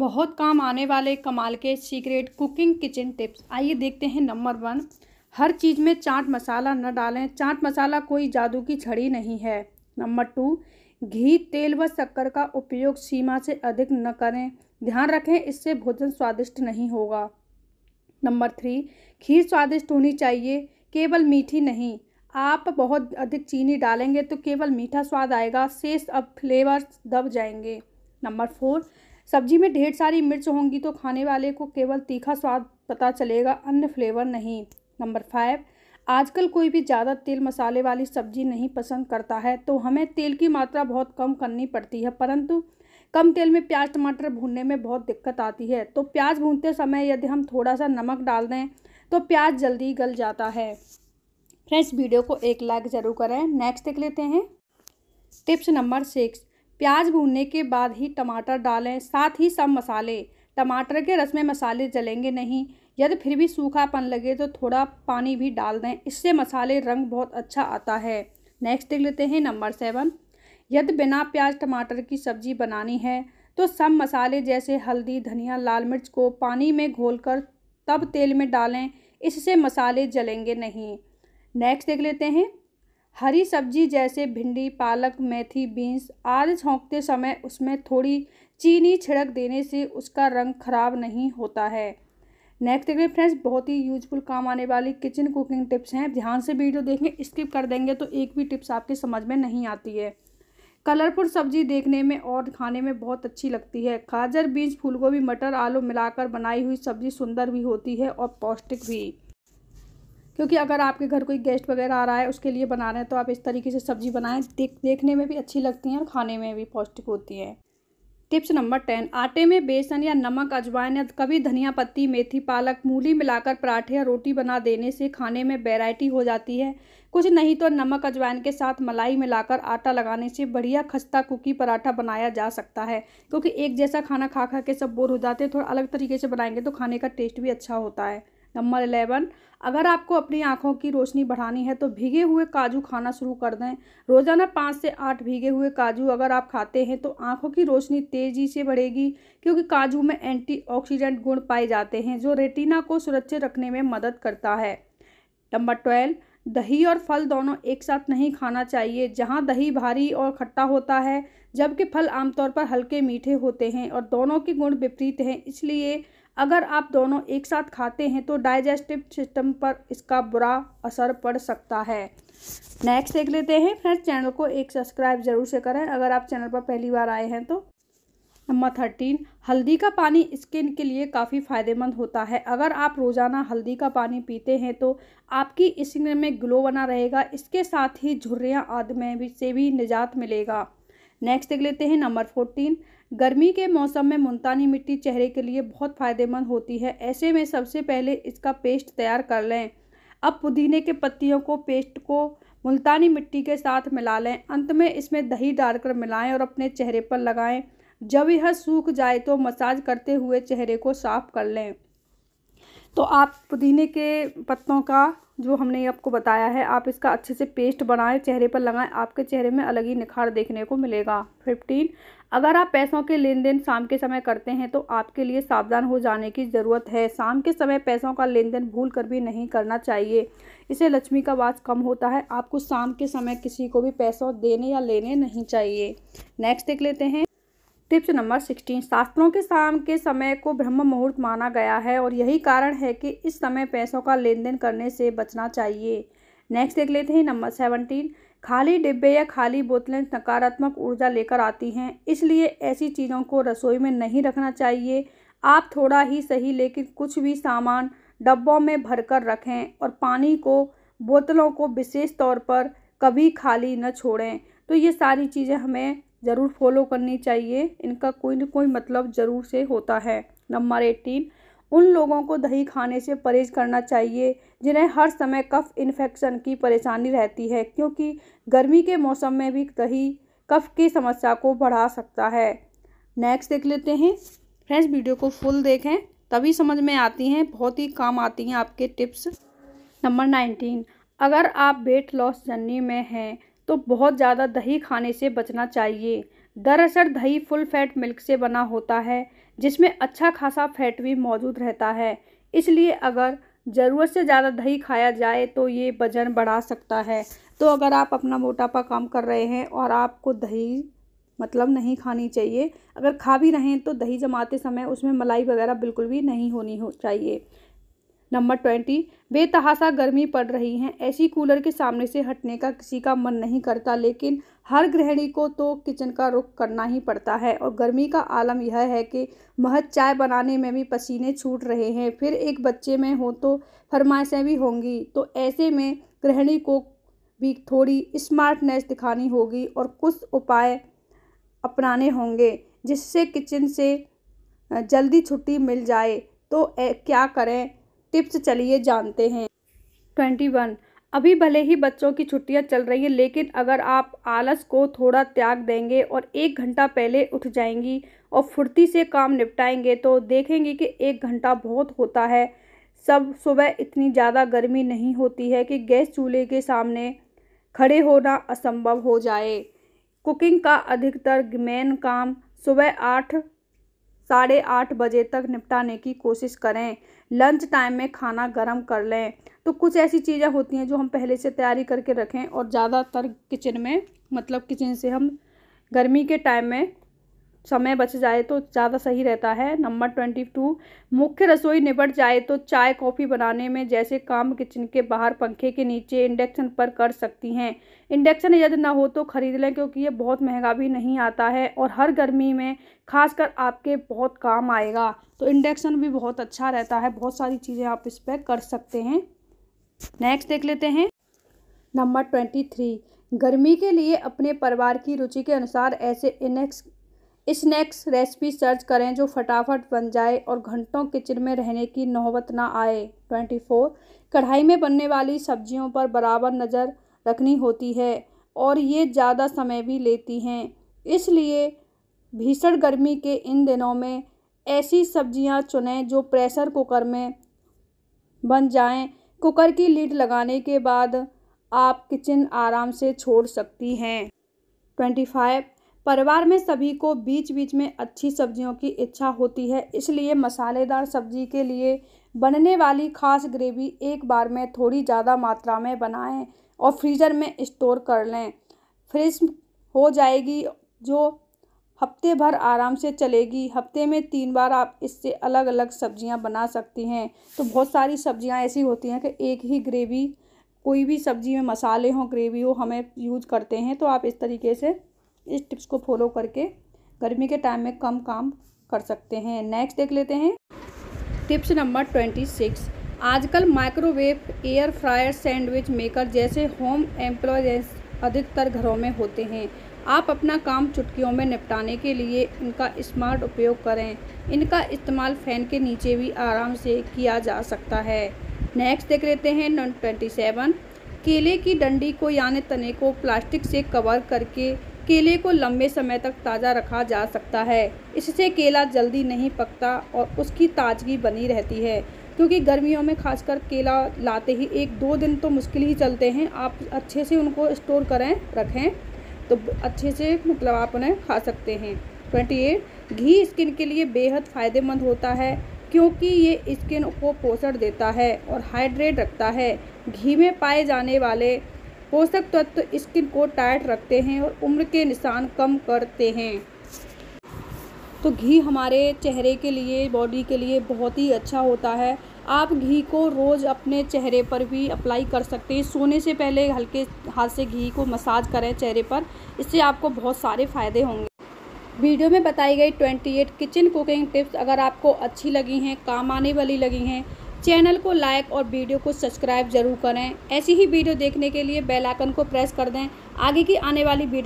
बहुत काम आने वाले कमाल के सीक्रेट कुकिंग किचन टिप्स आइए देखते हैं नंबर वन हर चीज़ में चाट मसाला न डालें चाट मसाला कोई जादू की छड़ी नहीं है नंबर टू घी तेल व शक्कर का उपयोग सीमा से अधिक न करें ध्यान रखें इससे भोजन स्वादिष्ट नहीं होगा नंबर थ्री खीर स्वादिष्ट होनी चाहिए केवल मीठी नहीं आप बहुत अधिक चीनी डालेंगे तो केवल मीठा स्वाद आएगा शेष अब फ्लेवर्स दब जाएंगे नंबर फोर सब्जी में ढेर सारी मिर्च होंगी तो खाने वाले को केवल तीखा स्वाद पता चलेगा अन्य फ्लेवर नहीं नंबर फाइव आजकल कोई भी ज़्यादा तेल मसाले वाली सब्जी नहीं पसंद करता है तो हमें तेल की मात्रा बहुत कम करनी पड़ती है परंतु कम तेल में प्याज टमाटर भूनने में बहुत दिक्कत आती है तो प्याज भूनते समय यदि हम थोड़ा सा नमक डाल दें तो प्याज जल्दी गल जाता है फ्रेंड्स वीडियो को एक लाइक ज़रूर करें नेक्स्ट देख लेते हैं टिप्स नंबर सिक्स प्याज भूनने के बाद ही टमाटर डालें साथ ही सब मसाले टमाटर के रस में मसाले जलेंगे नहीं यदि फिर भी सूखापन लगे तो थोड़ा पानी भी डाल दें इससे मसाले रंग बहुत अच्छा आता है नेक्स्ट देख लेते हैं नंबर सेवन यदि बिना प्याज टमाटर की सब्जी बनानी है तो सब मसाले जैसे हल्दी धनिया लाल मिर्च को पानी में घोलकर तब तेल में डालें इससे मसाले जलेंगे नहीं नेक्स्ट देख लेते हैं हरी सब्जी जैसे भिंडी पालक मेथी बीन्स आदि छोंकते समय उसमें थोड़ी चीनी छिड़क देने से उसका रंग खराब नहीं होता है नेक्स्ट देखिए फ्रेंड्स बहुत ही यूजफुल काम आने वाली किचन कुकिंग टिप्स हैं ध्यान से वीडियो देखें स्किप कर देंगे तो एक भी टिप्स आपके समझ में नहीं आती है कलरफुल सब्जी देखने में और खाने में बहुत अच्छी लगती है गाजर बीज फूलगोभी मटर आलू मिलाकर बनाई हुई सब्जी सुंदर भी होती है और पौष्टिक भी क्योंकि अगर आपके घर कोई गेस्ट वगैरह आ रहा है उसके लिए बना रहे हैं तो आप इस तरीके से सब्ज़ी बनाएं देख देखने में भी अच्छी लगती हैं और खाने में भी पौष्टिक होती है टिप्स नंबर टेन आटे में बेसन या नमक अजवाइन या कभी धनिया पत्ती मेथी पालक मूली मिलाकर पराठे या रोटी बना देने से खाने में वेराइटी हो जाती है कुछ नहीं तो नमक अजवाइन के साथ मलाई मिलाकर आटा लगाने से बढ़िया खस्ता कुकी पराठा बनाया जा सकता है क्योंकि एक जैसा खाना खा खा के सब बोर हो जाते हैं थोड़ा अलग तरीके से बनाएंगे तो खाने का टेस्ट भी अच्छा होता है नंबर एलेवन अगर आपको अपनी आँखों की रोशनी बढ़ानी है तो भीगे हुए काजू खाना शुरू कर दें रोज़ाना पाँच से आठ भीगे हुए काजू अगर आप खाते हैं तो आँखों की रोशनी तेज़ी से बढ़ेगी क्योंकि काजू में एंटीऑक्सीडेंट गुण पाए जाते हैं जो रेटिना को सुरक्षित रखने में मदद करता है नंबर ट्वेल्व दही और फल दोनों एक साथ नहीं खाना चाहिए जहाँ दही भारी और खट्टा होता है जबकि फल आमतौर पर हल्के मीठे होते हैं और दोनों के गुण विपरीत हैं इसलिए अगर आप दोनों एक साथ खाते हैं तो डाइजेस्टिव सिस्टम पर इसका बुरा असर पड़ सकता है नेक्स्ट देख लेते हैं फ्रेंड्स चैनल को एक सब्सक्राइब ज़रूर से करें अगर आप चैनल पर पहली बार आए हैं तो नंबर थर्टीन हल्दी का पानी स्किन के लिए काफ़ी फायदेमंद होता है अगर आप रोज़ाना हल्दी का पानी पीते हैं तो आपकी स्किन में ग्लो बना रहेगा इसके साथ ही झुर्रियाँ आदि में भी से भी निजात मिलेगा नेक्स्ट देख लेते हैं नंबर फोर्टीन गर्मी के मौसम में मुल्तानी मिट्टी चेहरे के लिए बहुत फ़ायदेमंद होती है ऐसे में सबसे पहले इसका पेस्ट तैयार कर लें अब पुदीने के पत्तियों को पेस्ट को मुल्तानी मिट्टी के साथ मिला लें अंत में इसमें दही डालकर मिलाएं और अपने चेहरे पर लगाएं जब यह सूख जाए तो मसाज करते हुए चेहरे को साफ कर लें तो आप पुदीने के पत्तों का जो हमने आपको बताया है आप इसका अच्छे से पेस्ट बनाएं चेहरे पर लगाएं आपके चेहरे में अलग ही निखार देखने को मिलेगा फिफ्टीन अगर आप पैसों के लेन देन शाम के समय करते हैं तो आपके लिए सावधान हो जाने की ज़रूरत है शाम के समय पैसों का लेन देन भूल कर भी नहीं करना चाहिए इसे लक्ष्मी का वास कम होता है आपको शाम के समय किसी को भी पैसों देने या लेने नहीं चाहिए नेक्स्ट देख लेते हैं टिप्स नंबर सिक्सटीन शास्त्रों के शाम के समय को ब्रह्म मुहूर्त माना गया है और यही कारण है कि इस समय पैसों का लेन देन करने से बचना चाहिए नेक्स्ट देख लेते हैं नंबर सेवनटीन खाली डिब्बे या खाली बोतलें नकारात्मक ऊर्जा लेकर आती हैं इसलिए ऐसी चीज़ों को रसोई में नहीं रखना चाहिए आप थोड़ा ही सही लेकिन कुछ भी सामान डब्बों में भर कर रखें और पानी को बोतलों को विशेष तौर पर कभी खाली न छोड़ें तो ये सारी चीज़ें हमें ज़रूर फॉलो करनी चाहिए इनका कोई ना कोई मतलब ज़रूर से होता है नंबर एटीन उन लोगों को दही खाने से परहेज करना चाहिए जिन्हें हर समय कफ इन्फेक्शन की परेशानी रहती है क्योंकि गर्मी के मौसम में भी दही कफ की समस्या को बढ़ा सकता है नेक्स्ट देख लेते हैं फ्रेंड्स वीडियो को फुल देखें तभी समझ में आती हैं बहुत ही काम आती हैं आपके टिप्स नंबर नाइनटीन अगर आप वेट लॉस जर्नी में हैं तो बहुत ज़्यादा दही खाने से बचना चाहिए दरअसल दही फुल फैट मिल्क से बना होता है जिसमें अच्छा खासा फैट भी मौजूद रहता है इसलिए अगर ज़रूरत से ज़्यादा दही खाया जाए तो ये वज़न बढ़ा सकता है तो अगर आप अपना मोटापा कम कर रहे हैं और आपको दही मतलब नहीं खानी चाहिए अगर खा भी रहें तो दही जमाते समय उसमें मलाई वगैरह बिल्कुल भी नहीं होनी हो चाहिए नंबर ट्वेंटी बेतहासा गर्मी पड़ रही है ऐसी कूलर के सामने से हटने का किसी का मन नहीं करता लेकिन हर गृहिणी को तो किचन का रुख करना ही पड़ता है और गर्मी का आलम यह है कि महज चाय बनाने में भी पसीने छूट रहे हैं फिर एक बच्चे में हो तो फरमाइशें भी होंगी तो ऐसे में गृहिणी को भी थोड़ी स्मार्टनेस दिखानी होगी और कुछ उपाय अपनाने होंगे जिससे किचन से जल्दी छुट्टी मिल जाए तो ए, क्या करें टिप्स चलिए जानते हैं ट्वेंटी वन अभी भले ही बच्चों की छुट्टियां चल रही है लेकिन अगर आप आलस को थोड़ा त्याग देंगे और एक घंटा पहले उठ जाएंगी और फुर्ती से काम निपटाएंगे तो देखेंगे कि एक घंटा बहुत होता है सब सुबह इतनी ज़्यादा गर्मी नहीं होती है कि गैस चूल्हे के सामने खड़े होना असंभव हो जाए कुकिंग का अधिकतर मेन काम सुबह आठ साढ़े आठ बजे तक निपटाने की कोशिश करें लंच टाइम में खाना गर्म कर लें तो कुछ ऐसी चीज़ें होती हैं जो हम पहले से तैयारी करके रखें और ज़्यादातर किचन में मतलब किचन से हम गर्मी के टाइम में समय बच जाए तो ज़्यादा सही रहता है नंबर ट्वेंटी टू मुख्य रसोई निपट जाए तो चाय कॉफ़ी बनाने में जैसे काम किचन के बाहर पंखे के नीचे इंडक्शन पर कर सकती हैं इंडक्शन यदि ना हो तो ख़रीद लें क्योंकि ये बहुत महंगा भी नहीं आता है और हर गर्मी में खासकर आपके बहुत काम आएगा तो इंडक्शन भी बहुत अच्छा रहता है बहुत सारी चीज़ें आप इस पर कर सकते हैं नेक्स्ट देख लेते हैं नंबर ट्वेंटी थ्री गर्मी के लिए अपने परिवार की रुचि के अनुसार ऐसे इनेक्स स्नैक्स रेसिपी सर्च करें जो फटाफट बन जाए और घंटों किचन में रहने की नौबत ना आए ट्वेंटी फोर कढ़ाई में बनने वाली सब्जियों पर बराबर नज़र रखनी होती है और ये ज़्यादा समय भी लेती हैं इसलिए भीषण गर्मी के इन दिनों में ऐसी सब्जियां चुनें जो प्रेशर कुकर में बन जाएं कुकर की लीड लगाने के बाद आप किचन आराम से छोड़ सकती हैं ट्वेंटी फाइव परिवार में सभी को बीच बीच में अच्छी सब्जियों की इच्छा होती है इसलिए मसालेदार सब्जी के लिए बनने वाली खास ग्रेवी एक बार में थोड़ी ज़्यादा मात्रा में बनाएं और फ्रीज़र में स्टोर कर लें फ्रिज हो जाएगी जो हफ्ते भर आराम से चलेगी हफ्ते में तीन बार आप इससे अलग अलग सब्जियां बना सकती हैं तो बहुत सारी सब्जियां ऐसी होती हैं कि एक ही ग्रेवी कोई भी सब्ज़ी में मसाले हों ग्रेवी हो हमें यूज़ करते हैं तो आप इस तरीके से इस टिप्स को फॉलो करके गर्मी के टाइम में कम काम कर सकते हैं नेक्स्ट देख लेते हैं टिप्स नंबर ट्वेंटी सिक्स आजकल microwave air fryer sandwich maker जैसे होम एम्प्लॉय अधिकतर घरों में होते हैं आप अपना काम चुटकियों में निपटाने के लिए इनका स्मार्ट उपयोग करें इनका इस्तेमाल फ़ैन के नीचे भी आराम से किया जा सकता है नेक्स्ट देख लेते हैं नंबर ट्वेंटी सेवन केले की डंडी को यानी तने को प्लास्टिक से कवर करके केले को लंबे समय तक ताज़ा रखा जा सकता है इससे केला जल्दी नहीं पकता और उसकी ताजगी बनी रहती है क्योंकि गर्मियों में खासकर केला लाते ही एक दो दिन तो मुश्किल ही चलते हैं आप अच्छे से उनको स्टोर करें रखें तो अच्छे से मतलब आप उन्हें खा सकते हैं ट्वेंटी एट घी स्किन के लिए बेहद फ़ायदेमंद होता है क्योंकि ये स्किन को पोषण देता है और हाइड्रेट रखता है घी में पाए जाने वाले पोषक तत्व तो स्किन को टाइट रखते हैं और उम्र के निशान कम करते हैं तो घी हमारे चेहरे के लिए बॉडी के लिए बहुत ही अच्छा होता है आप घी को रोज़ अपने चेहरे पर भी अप्लाई कर सकते हैं सोने से पहले हल्के हाथ से घी को मसाज करें चेहरे पर इससे आपको बहुत सारे फ़ायदे होंगे वीडियो में बताई गई 28 किचन कुकिंग टिप्स अगर आपको अच्छी लगी हैं काम आने वाली लगी हैं चैनल को लाइक और वीडियो को सब्सक्राइब जरूर करें ऐसी ही वीडियो देखने के लिए बेल आइकन को प्रेस कर दें आगे की आने वाली वीडियो